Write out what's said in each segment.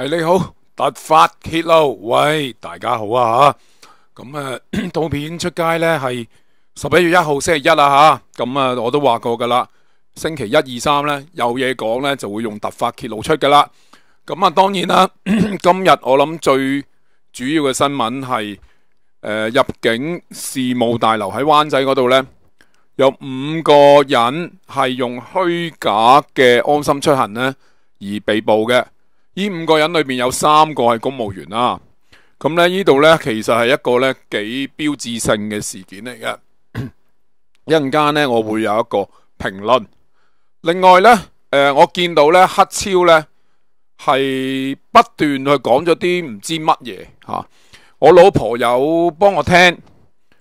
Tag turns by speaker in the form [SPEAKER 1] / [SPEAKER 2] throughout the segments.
[SPEAKER 1] 系你好，突发揭露，喂，大家好啊吓，咁啊，图 片出街呢系十一月一号星期一啦吓，咁啊，我都话过噶啦，星期一二三呢，有嘢讲呢就会用突发揭露出噶啦，咁啊，当然啦，今日我谂最主要嘅新闻系诶入境事务大楼喺湾仔嗰度呢，有五个人系用虚假嘅安心出行呢而被捕嘅。呢五个人里面有三个系公务员啦，咁咧呢度咧其实系一个咧几标志性嘅事件嚟嘅。一阵间咧我会有一个评论。另外咧，诶，我见到咧黑超咧系不断去讲咗啲唔知乜嘢吓，我老婆有帮我听，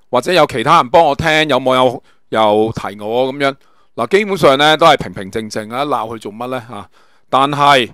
[SPEAKER 1] 或者有其他人帮我听，有冇有又提我咁样嗱？基本上咧都系平平静静啊，闹佢做乜咧吓？但系。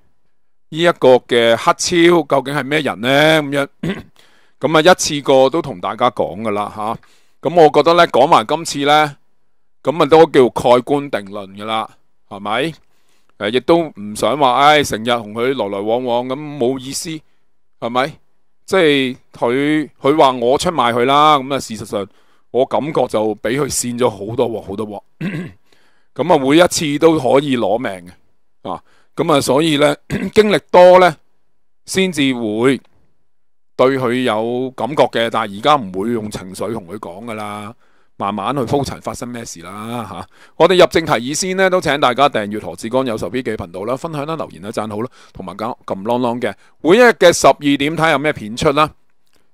[SPEAKER 1] 呢一個嘅黑超究竟係咩人呢？咁样 咁啊一次過都同大家講噶啦吓。咁我覺得咧講埋今次呢，咁啊都叫蓋棺定論噶啦，係咪？亦都唔想話，唉，成日同佢來來往往咁冇意思，係咪？即係佢佢話我出賣佢啦，咁啊事實上我感覺就俾佢扇咗好多好多喎。咁啊每一次都可以攞命嘅啊。咁啊，所以咧 經歷多咧，先至會對佢有感覺嘅。但系而家唔會用情緒同佢講噶啦，慢慢去鋪陳發生咩事啦嚇。我哋入正題以先呢，都請大家訂閱何志剛有仇 B 記頻道啦，分享啦、留言啦、赞好啦，同埋撳撳啷啷嘅。每一日嘅十二點睇有咩片出啦。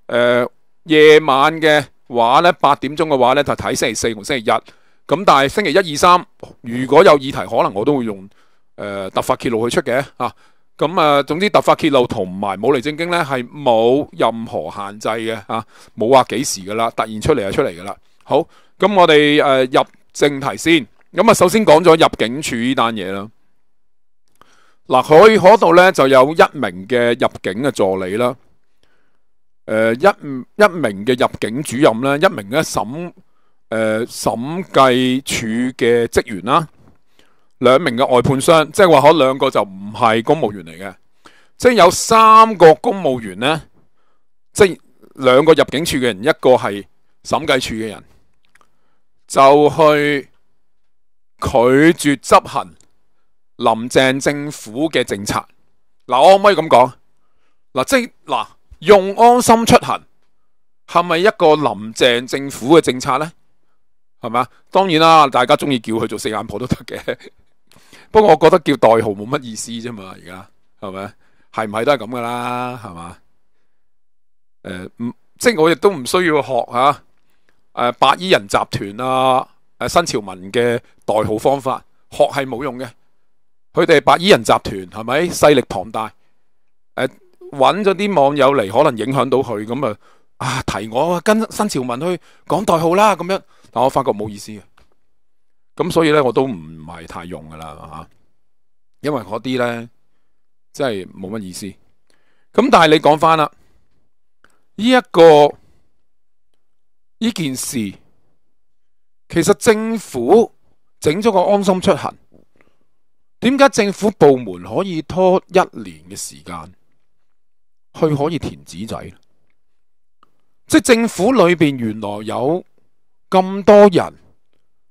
[SPEAKER 1] 誒，夜晚嘅話咧，八點鐘嘅話咧就睇星期四同星期日。咁但係星期一二三如果有議題，可能我都會用。誒突發揭露去出嘅嚇，咁啊總之突發揭露同埋武嚟正經咧係冇任何限制嘅嚇，冇話幾時噶啦，突然出嚟就出嚟噶啦。好，咁我哋誒入正題先，咁啊首先講咗入境處呢單嘢啦。嗱，佢嗰度咧就有一名嘅入境嘅助理啦，誒一一名嘅入境主任啦，一名咧審诶审計處嘅職員啦。兩名嘅外判商，即係話可兩個就唔係公務員嚟嘅，即係有三個公務員咧，即係兩個入境處嘅人，一個係審計處嘅人，就去拒絕執行林鄭政府嘅政策。嗱，我可唔可以咁講？嗱，即係嗱，用安心出行係咪一個林鄭政府嘅政策咧？係咪啊？當然啦，大家中意叫佢做四眼婆都得嘅。不過我覺得叫代號冇乜意思啫嘛，而家係咪？係唔係都係咁噶啦？係嘛？誒，唔即係我亦都唔需要學嚇誒白衣人集團啊，誒新朝民嘅代號方法學係冇用嘅。佢哋白衣人集團係咪勢力龐大？誒揾咗啲網友嚟可能影響到佢咁啊啊！提我跟新朝民去講代號啦咁樣，但我發覺冇意思嘅。咁所以咧，我都唔系太用噶啦吓，因为嗰啲咧真系冇乜意思。咁但系你讲翻啦，呢一个呢件事，其实政府整咗个安心出行，点解政府部门可以拖一年嘅时间去可以填纸仔？即系政府里边原来有咁多人。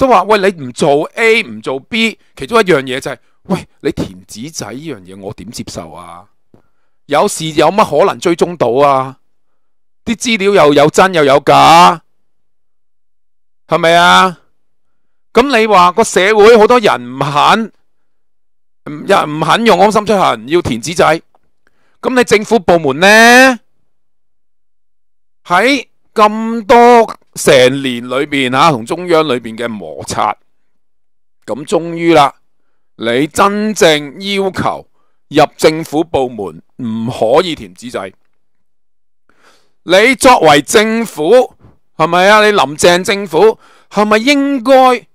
[SPEAKER 1] 都话喂，你唔做 A 唔做 B，其中一样嘢就系喂，你填纸仔呢样嘢我点接受啊？有事有乜可能追踪到啊？啲资料又有真又有假，系咪啊？咁你话个社会好多人唔肯，又唔肯用安心出行，要填纸仔，咁你政府部门呢？喺咁多？成年里边吓同中央里边嘅摩擦，咁终于啦，你真正要求入政府部门唔可以填纸仔，你作为政府系咪啊？你林郑政府系咪应该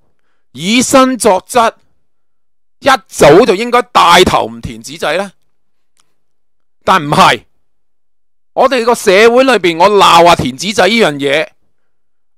[SPEAKER 1] 以身作则，一早就应该带头唔填纸仔呢？但唔系，我哋个社会里边，我闹啊填纸仔呢样嘢。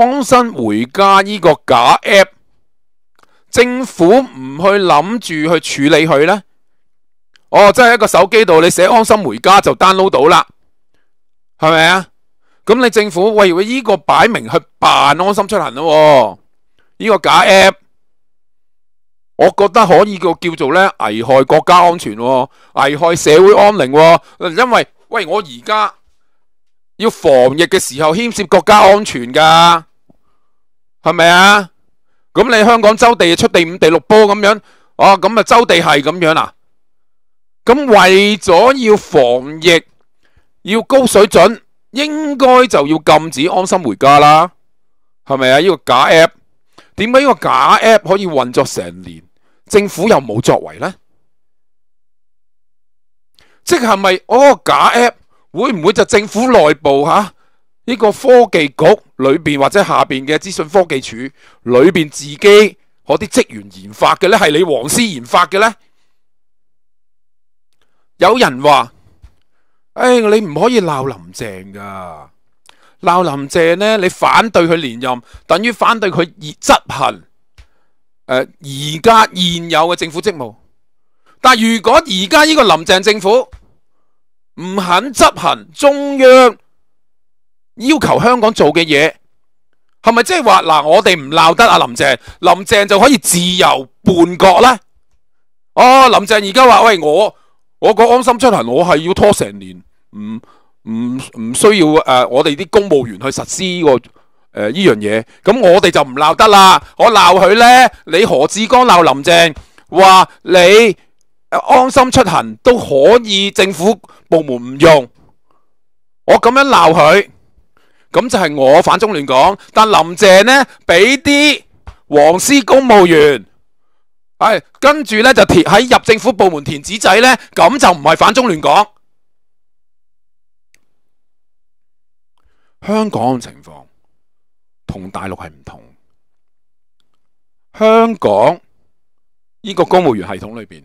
[SPEAKER 1] 安心回家呢个假 app，政府唔去谂住去处理佢呢？哦，即系一个手机度你写安心回家就 download 到啦，系咪啊？咁你政府喂，咗呢个摆明去办安心出行咯，呢个假 app，我觉得可以叫叫做呢危害国家安全，危害社会安宁，因为喂我而家。要防疫嘅时候牵涉国家安全噶，系咪啊？咁你香港周地出第五、第六波咁样，哦咁啊周地系咁样啊？咁为咗要防疫，要高水准，应该就要禁止安心回家啦，系咪啊？呢个假 app，点解呢个假 app 可以运作成年？政府又冇作为呢？即系咪？哦，假 app。会唔会就政府内部吓呢个科技局里边或者下边嘅资讯科技处里边自己嗰啲职员研发嘅呢？系你黄师研发嘅呢？有人话：，诶，你唔可以闹林郑噶，闹林郑呢，你反对佢连任，等于反对佢執执行诶而家现有嘅政府职务。但如果而家呢个林郑政府，唔肯執行中央要求香港做嘅嘢，系咪即系话嗱？我哋唔闹得啊林郑，林郑就可以自由叛国呢？哦，林郑而家话喂我，我个安心出行我系要拖成年，唔唔唔需要诶，我哋啲公务员去实施呢个诶呢样嘢，咁我哋就唔闹得啦。我闹佢呢，你何志刚闹林郑话你？安心出行都可以，政府部门唔用，我咁样闹佢，咁就系我反中乱讲。但林郑呢，俾啲黄师公务员，系跟住呢，就填喺入政府部门填纸仔呢，咁就唔系反中乱讲。香港嘅情况同大陆系唔同，香港呢个公务员系统里边。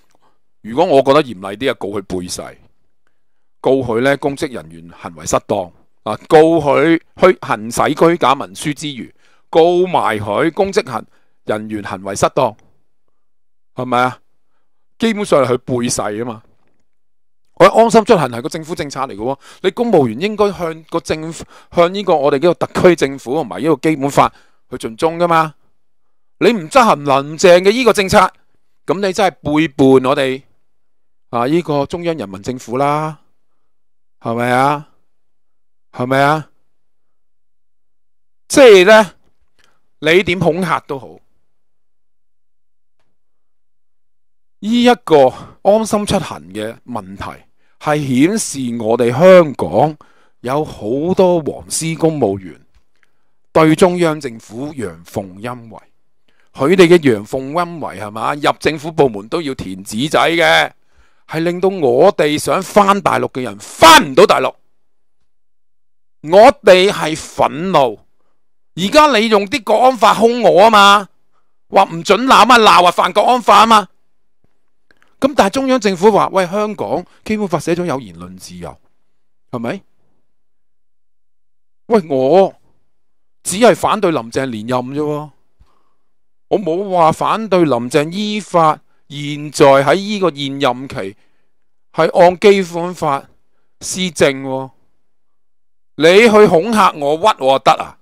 [SPEAKER 1] 如果我覺得嚴厲啲，就告佢背誓，告佢咧公職人員行為失當，啊，告佢去行使虛假文書之餘，告埋佢公職行人員行為失當，係咪啊？基本上係佢背誓啊嘛！我安心出行係個政府政策嚟嘅喎，你公務員應該向個政向呢個我哋呢個特區政府同埋呢個基本法去尽忠噶嘛？你唔執行林郑嘅呢個政策，咁你真係背叛我哋。啊！呢个中央人民政府啦，系咪啊？系咪啊？即系咧，你点恐吓都好，呢一个安心出行嘅问题系显示我哋香港有好多黄师公务员对中央政府阳奉阴违。佢哋嘅阳奉阴违系嘛入政府部门都要填纸仔嘅。系令到我哋想翻大陆嘅人翻唔到大陆，我哋系愤怒。而家你用啲国安法控我啊嘛，话唔准闹啊闹啊犯国安法啊嘛。咁但系中央政府话喂香港基本法写咗有言论自由，系咪？喂我只系反对林郑连任啫，我冇话反对林郑依法。現在喺呢個現任期係按基本法施政，你去恐嚇我屈我得啊？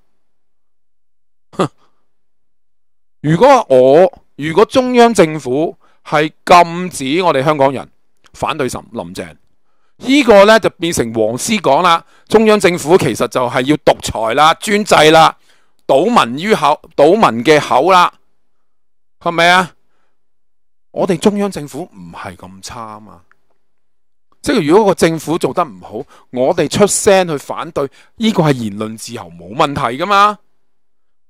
[SPEAKER 1] 如果我如果中央政府係禁止我哋香港人反對林鄭，呢個呢就變成黄師講啦。中央政府其實就係要獨裁啦、專制啦、倒民於口、倒民嘅口啦，係咪啊？我哋中央政府唔系咁差嘛，即系如果个政府做得唔好，我哋出声去反对，呢个系言论自由，冇问题噶嘛，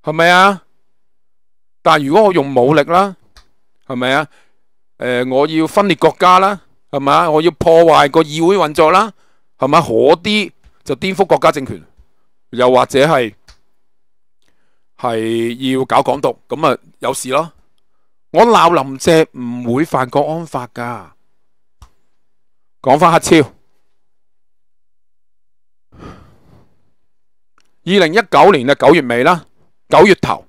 [SPEAKER 1] 系咪啊？但系如果我用武力啦，系咪啊？诶，我要分裂国家啦，系咪啊？我要破坏个议会运作啦，系咪？嗰啲就颠覆国家政权，又或者系系要搞港独，咁啊有事咯。我闹林郑唔会犯国安法噶，讲翻黑超。二零一九年嘅九月尾啦，九月头，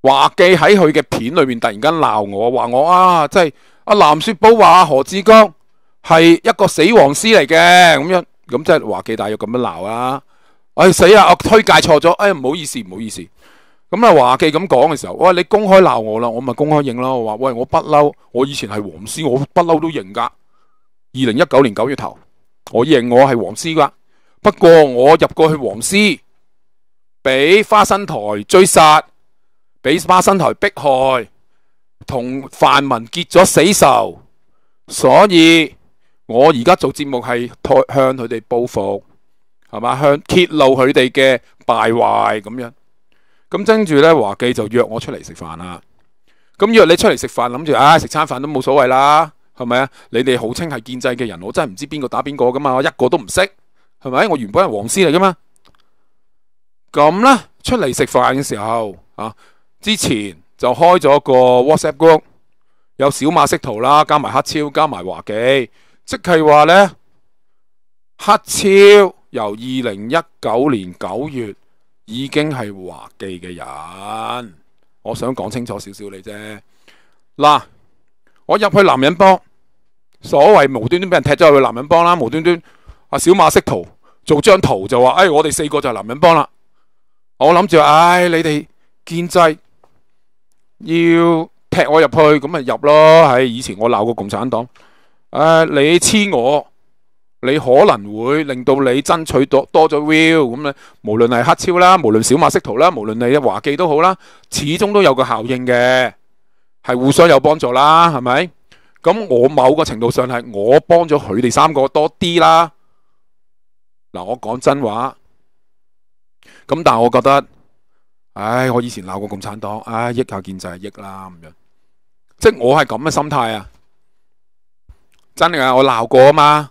[SPEAKER 1] 华记喺佢嘅片里面突然间闹我，话我啊，即系阿蓝雪宝话何志刚系一个死亡师嚟嘅，咁样咁即系华记大约咁样闹啊，哎死啊，我推介错咗，哎唔好意思，唔好意思。咁啊，华记咁讲嘅时候，喂，你公开闹我啦，我咪公开认咯。我话喂，我不嬲，我以前系黄师，我不嬲都认噶。二零一九年九月头，我认我系黄师噶。不过我入过去黄师，俾花生台追杀，俾花生台迫害，同泛民结咗死仇，所以我而家做节目系向佢哋报复，系嘛向揭露佢哋嘅败坏咁样。咁跟住咧，华记就约我出嚟食饭啦。咁约你出嚟食饭，谂住啊，食餐饭都冇所谓啦，系咪啊？你哋好称系建制嘅人，我真系唔知边个打边个噶嘛，我一个都唔识，系咪？我原本系黄丝嚟噶嘛。咁咧出嚟食饭嘅时候啊，之前就开咗个 WhatsApp group，有小马识图啦，加埋黑超，加埋华记，即系话咧，黑超由二零一九年九月。已經係滑稽嘅人，我想講清楚少少你啫。嗱，我入去男人幫，所謂無端端俾人踢咗入去男人幫啦，無端端阿小馬識圖做張圖就話，哎，我哋四個就系男人幫啦。我諗住唉，你哋建制要踢我入去，咁咪入咯。喺以前我鬧過共產黨，誒你黐我。你可能会令到你争取多多咗 v i e w 咁咧，无论系黑超啦，无论小马识图啦，无论你华记都好啦，始终都有个效应嘅，系互相有帮助啦，系咪？咁我某个程度上系我帮咗佢哋三个多啲啦。嗱，我讲真话咁，但系我觉得，唉，我以前闹过共产党，唉，益下见就系益啦咁样，即系我系咁嘅心态啊，真系啊，我闹过啊嘛。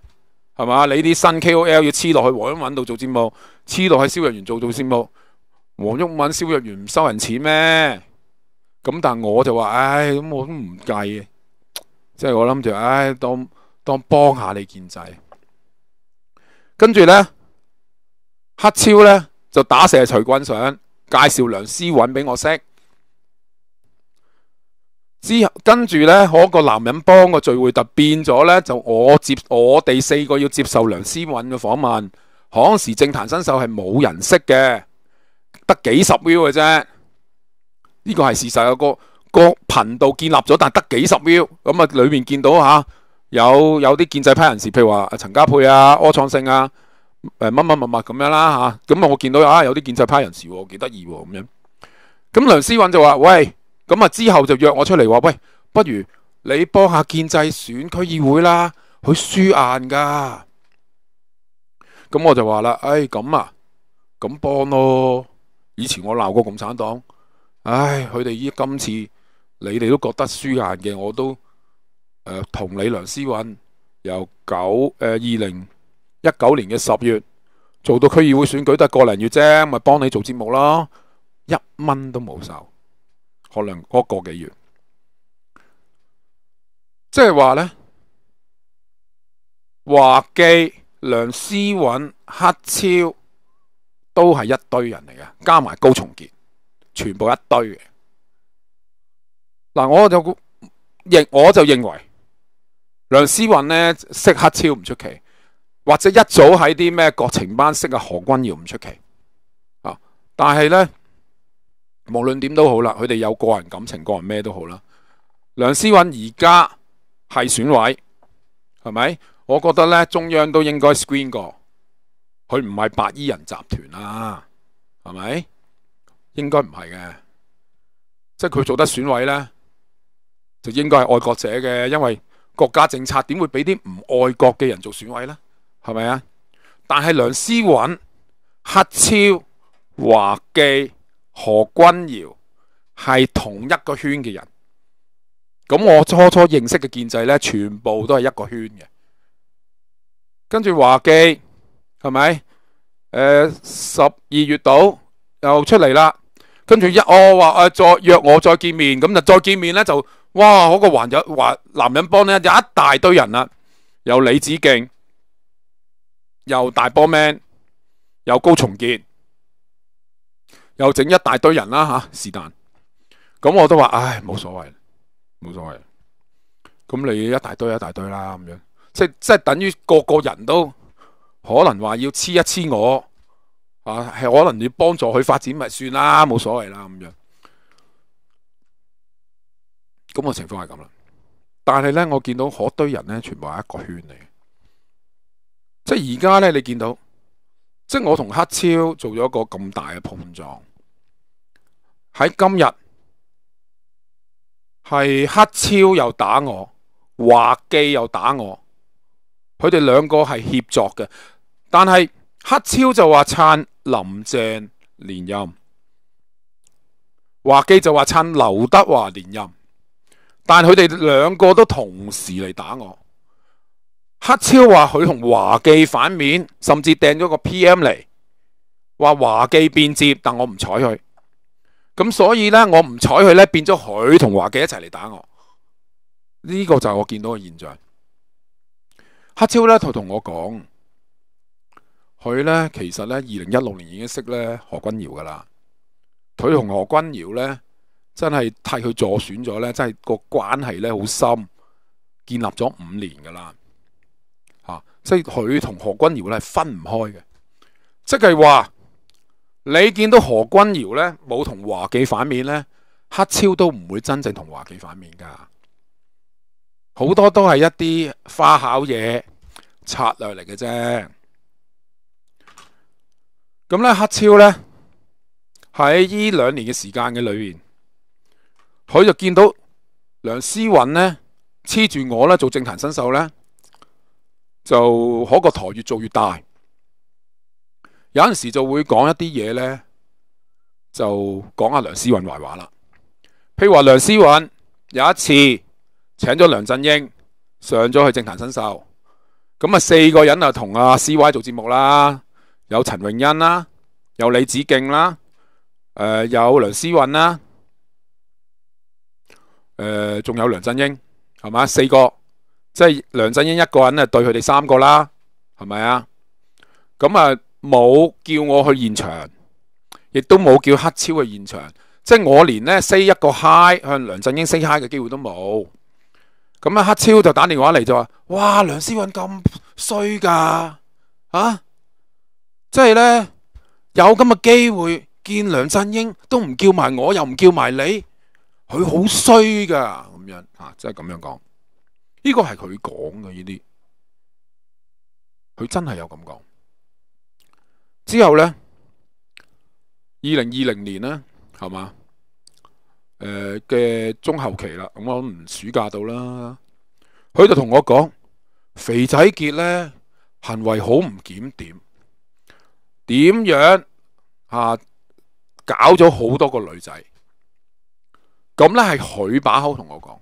[SPEAKER 1] 系嘛？你啲新 KOL 要黐落去黄郁文度做节目，黐落喺萧若元做做节目。黄郁文、萧若元唔收人钱咩？咁但我就话，唉，咁我都唔计嘅，即系我谂住，唉，当当帮下你建制。跟住呢，黑超呢就打蛇徐棍上，介绍梁思稳俾我识。之跟住咧，嗰個男人幫个聚會突變咗咧，就我接我哋四個要接受梁思韻嘅訪問。嗰時政坛新秀係冇人識嘅，得幾十秒嘅啫。呢個係事實，有個个頻道建立咗，但得幾十秒。咁啊，裏面見到吓有有啲建制派人士，譬如話陳家佩啊、柯創胜啊、乜乜乜乜物咁樣啦吓。咁啊，我見到啊有啲建制派人士幾得意咁样。咁梁思韻就話：，喂。咁啊，之後就約我出嚟話：，喂，不如你幫下建制選區議會啦，佢輸硬噶。咁我就話啦：，唉，咁啊，咁幫咯。以前我鬧過共產黨，唉，佢哋依今次你哋都覺得輸硬嘅，我都同你梁思韵由九诶二零一九年嘅十月做到區議會選舉得個零月啫，咪幫你做節目咯，一蚊都冇收。可能嗰个几月，即系话呢，华记、梁思稳、黑超都系一堆人嚟嘅，加埋高崇杰，全部一堆嘅。嗱，我就认我就认为梁思稳呢识黑超唔出奇，或者一早喺啲咩国情班识啊何君尧唔出奇啊，但系呢。无论点都好啦，佢哋有个人感情、个人咩都好啦。梁思韵而家系选委，系咪？我觉得咧，中央都应该 screen 过，佢唔系白衣人集团啊，系咪？应该唔系嘅，即系佢做得选委咧，就应该系爱国者嘅，因为国家政策点会俾啲唔爱国嘅人做选委咧？系咪啊？但系梁思韵黑超、华记。何君尧系同一个圈嘅人，咁我初初认识嘅建制呢，全部都系一个圈嘅。跟住华记系咪？诶，十二月度又出嚟啦。跟住一我话诶，再约我再见面，咁就再见面呢，就哇，嗰个环友环男人帮呢，有一大堆人啦，有李子敬，有大波 man，有高重杰。又整一大堆人啦吓，是但，咁我都话唉，冇所谓，冇所谓，咁你一大堆一大堆啦咁样，即系即系等于个个人都可能话要黐一黐我，啊系可能要帮助佢发展咪算啦，冇所谓啦咁样，咁个情况系咁啦，但系呢，我见到嗰堆人呢，全部系一个圈嚟嘅，即系而家呢，你见到。即系我同黑超做咗一個咁大嘅碰撞，喺今日係黑超又打我，華记又打我，佢哋兩個係協作嘅，但係黑超就話撐林鄭连任，華记就話撐劉德華连任，但佢哋兩個都同時嚟打我。黑超话佢同华记反面，甚至掟咗个 P.M 嚟，话华记变节，但我唔睬佢。咁所以呢，我唔睬佢呢，变咗佢同华记一齐嚟打我。呢个就系我见到嘅现象。黑超呢，佢同我讲，佢呢，其实呢，二零一六年已经识呢何君尧噶啦，佢同何君尧呢，真系替佢助选咗呢，真系个关系呢好深，建立咗五年噶啦。即系佢同何君尧咧分唔开嘅，即系话你见到何君尧咧冇同华记反面咧，黑超都唔会真正同华记反面噶，好多都系一啲花巧嘢策略嚟嘅啫。咁咧，黑超咧喺呢两年嘅时间嘅里边，佢就见到梁思韵咧黐住我咧做政坛新秀咧。就嗰個台越做越大，有阵時就會講一啲嘢呢，就講阿梁思韵壞話啦。譬如話梁思韵有一次請咗梁振英上咗去政坛新秀，咁啊四個人啊同阿 C Y 做節目啦，有陳榮欣啦，有李子敬啦，有梁思韵啦，仲有梁振英，係嘛四個。即系梁振英一个人咧，对佢哋三个啦，系咪啊？咁啊，冇叫我去现场，亦都冇叫黑超去现场。即系我连咧 say 一个 hi 向梁振英 say hi 嘅机会都冇。咁啊，黑超就打电话嚟就话：，哇，梁思韵咁衰噶，啊！即系咧有咁嘅机会见梁振英，都唔叫埋我，又唔叫埋你，佢好衰噶咁样啊！即系咁样讲。呢个系佢讲嘅呢啲，佢真系有咁讲。之后呢，二零二零年呢，系嘛？诶嘅中后期啦，咁我唔暑假到啦，佢就同我讲，肥仔杰呢，行为好唔检点，点样啊搞咗好多个女仔，咁呢系佢把口同我讲。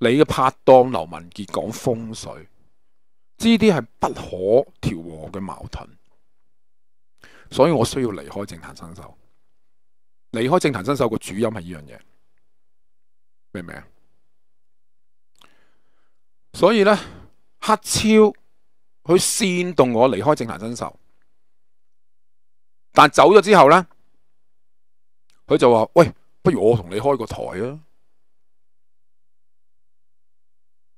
[SPEAKER 1] 你嘅拍档刘文杰讲风水，呢啲系不可调和嘅矛盾，所以我需要离开政坛新手，离开政坛新手个主因系呢样嘢，明唔明啊？所以咧，黑超佢煽动我离开政坛新手，但走咗之后咧，佢就话：，喂，不如我同你开个台啊！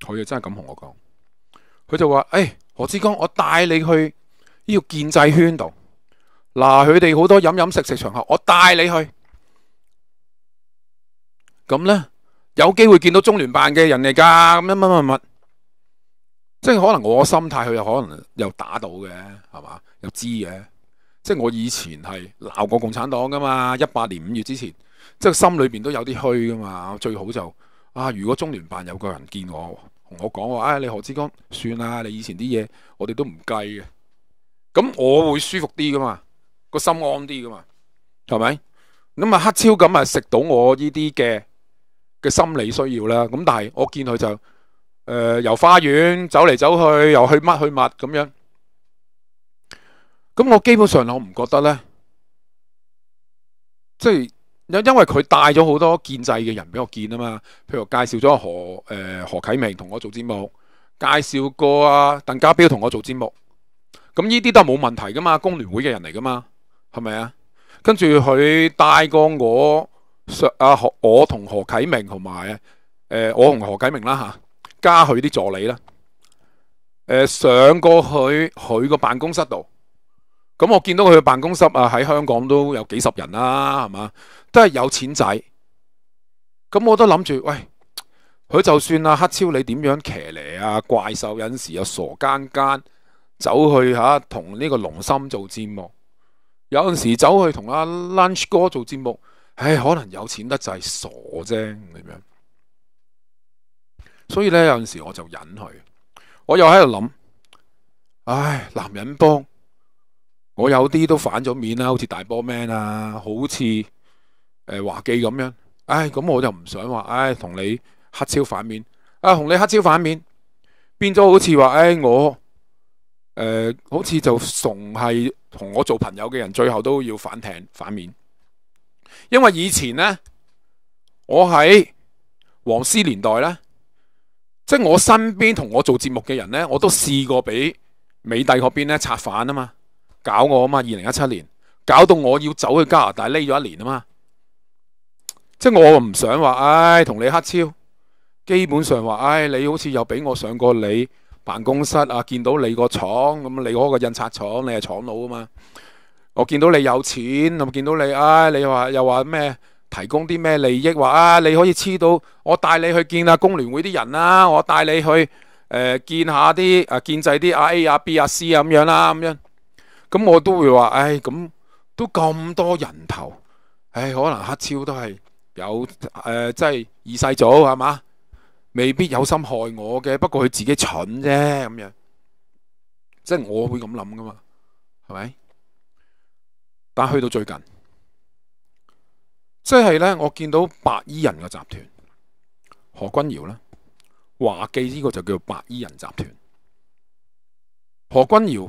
[SPEAKER 1] 佢就真系咁同我讲，佢就话：，诶，何志刚，我带你去呢个建制圈度，嗱，佢哋好多饮饮食食场合，我带你去，咁呢，有机会见到中联办嘅人嚟噶，咁乜乜乜，即系可能我心态，佢又可能又打到嘅，系嘛，又知嘅，即系我以前系闹过共产党噶嘛，一八年五月之前，即系心里边都有啲虚噶嘛，最好就啊，如果中联办有个人见我。同我講話，啊！你何志剛算啦，你以前啲嘢我哋都唔計嘅。咁我會舒服啲噶嘛，個心安啲噶嘛，係咪？咁啊，黑超咁啊，食到我呢啲嘅嘅心理需要啦。咁但係我見佢就誒由花園走嚟走去，又去乜去乜咁樣。咁我基本上我唔覺得咧，即系。因因为佢带咗好多建制嘅人俾我見啊嘛，譬如介绍咗何诶何启明同我做节目，介绍过啊邓家彪同我做节目，咁呢啲都系冇问题噶嘛，工联会嘅人嚟噶嘛，系咪啊？跟住佢带过我上啊何我同何启明同埋诶我同何启明啦吓，加佢啲助理啦，诶上过去佢个办公室度。咁我见到佢嘅办公室啊，喺香港都有几十人啦，系嘛，都系有钱仔。咁我都谂住，喂，佢就算啊黑超，你点样骑呢啊怪兽有时又傻更更走去吓同呢个龙心做节目，有阵时走去同阿 Lunch 哥做节目，唉，可能有钱得就系傻啫咁样。所以呢，有阵时我就忍佢，我又喺度谂，唉，男人帮。我有啲都反咗面啦，好似大波 man 啊，好似诶華记咁樣。唉，咁我就唔想話，唉，同你黑超反面，啊，同你黑超反面，變咗好似話，唉，我誒好似就仲係同我做朋友嘅人，最後都要反艇反面。因為以前呢，我喺黃絲年代呢，即系我身邊同我做節目嘅人呢，我都試過俾美帝嗰邊呢拆反啊嘛。搞我啊嘛！二零一七年搞到我要走去加拿大匿咗一年啊嘛，即系我唔想话唉同你黑超，基本上话唉你好似又俾我上过你办公室啊，见到你个厂咁你开个印刷厂，你系厂佬啊嘛。我见到你有钱，咁见到你唉，你话又话咩提供啲咩利益？话啊你可以黐到我带你去见下工联会啲人啦，我带你去诶见下啲啊建制啲啊 A 啊 B 啊 C 啊咁样啦咁样。咁我都會話，唉，咁都咁多人頭，唉，可能黑超都係有，誒，即係二世祖係嘛，未必有心害我嘅，不過佢自己蠢啫咁樣，即係我會咁諗噶嘛，係咪？但去到最近，即係咧，我見到白衣人嘅集團，何君尧咧，華記呢個就叫白衣人集團，何君尧。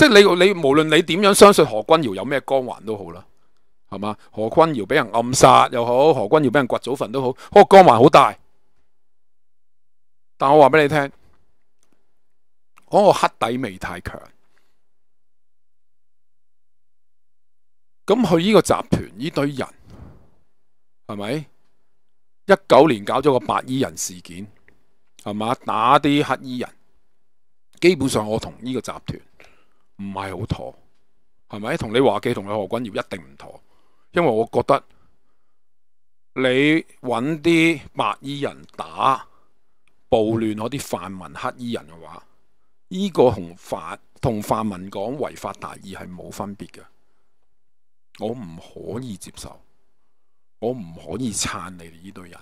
[SPEAKER 1] 即系你你无论你点样相信何君尧有咩光环都好啦，系嘛？何君尧俾人暗杀又好，何君尧俾人掘祖坟都好，个光环好大。但我话俾你听，嗰个黑底味太强。咁佢呢个集团呢堆人系咪？一九年搞咗个白衣人事件，系嘛？打啲黑衣人，基本上我同呢个集团。唔係好妥，係咪？同你華記同你何君尧一定唔妥，因為我覺得你揾啲白衣人打暴亂嗰啲泛民黑衣人嘅話，呢個同泛同泛民講違法大義係冇分別嘅，我唔可以接受，我唔可以撐你哋呢堆人。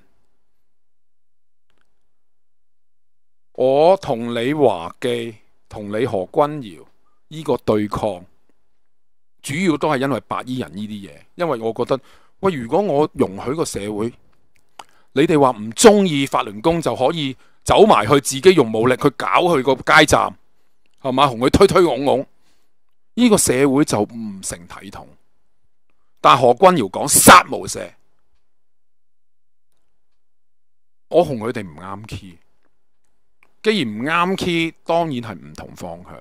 [SPEAKER 1] 我同你華記同你何君尧呢個對抗主要都係因為白衣人呢啲嘢，因為我覺得喂，如果我容許個社會，你哋話唔中意法輪功就可以走埋去自己用武力去搞佢個街站，係嘛？同佢推推拱拱，呢個社會就唔成體統。但何君尧講殺無赦，我同佢哋唔啱 key。既然唔啱 key，當然係唔同方向。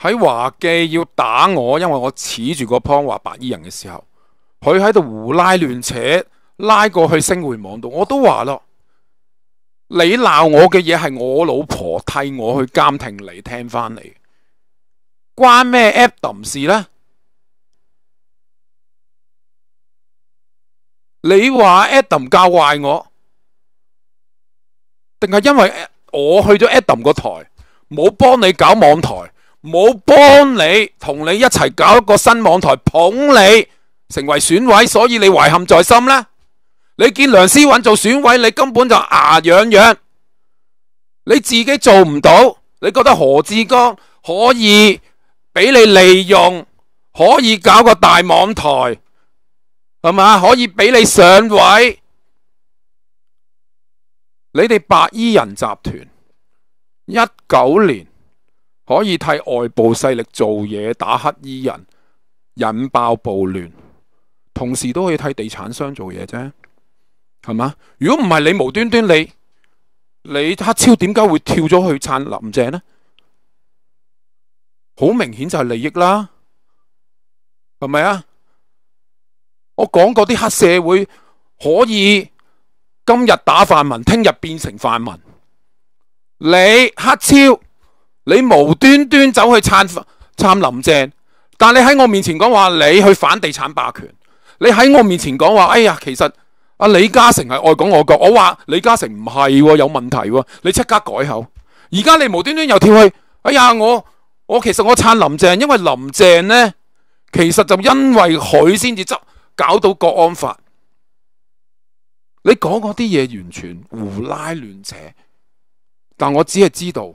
[SPEAKER 1] 喺华记要打我，因为我恃住个框话白衣人嘅时候，佢喺度胡拉乱扯，拉过去星汇网度，我都话咯，你闹我嘅嘢系我老婆替我去监听你听翻嚟，关咩 Adam 事呢？你话 Adam 教坏我，定系因为我去咗 Adam 个台，冇帮你搞网台？冇幫你同你一齊搞一個新網台捧你成為選委，所以你怀恨在心呢？你見梁思韻做選委，你根本就牙痒痒，你自己做唔到，你覺得何志剛可以俾你利用，可以搞個大網台係嘛，可以俾你上位。你哋白衣人集團一九年。可以替外部势力做嘢，打黑衣人，引爆暴乱，同时都可以替地产商做嘢啫，系嘛？如果唔系你无端端你你黑超点解会跳咗去撑林郑呢？好明显就系利益啦，系咪啊？我讲过啲黑社会可以今日打泛民，听日变成泛民，你黑超。你無端端走去撐林鄭，但你喺我面前講話你去反地產霸權，你喺我面前講話，哎呀，其實阿李嘉誠係愛講我国，我話李嘉誠唔係喎，有問題喎，你即刻改口。而家你無端端又跳去，哎呀，我我其實我撐林鄭，因為林鄭呢，其實就因為佢先至執搞到國安法。你講嗰啲嘢完全胡拉亂扯，但我只係知道。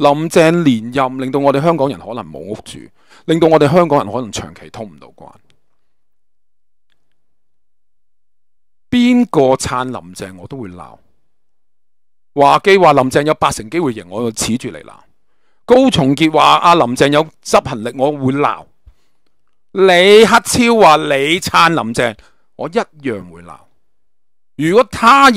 [SPEAKER 1] 林鄭連任令到我哋香港人可能冇屋住，令到我哋香港人可能長期通唔到關。邊個撐林鄭我都會鬧。華基話林鄭有八成機會贏，我就恃住嚟鬧。高松傑話阿林鄭有執行力，我會鬧。李克超話你撐林鄭，我一樣會鬧。如果他日，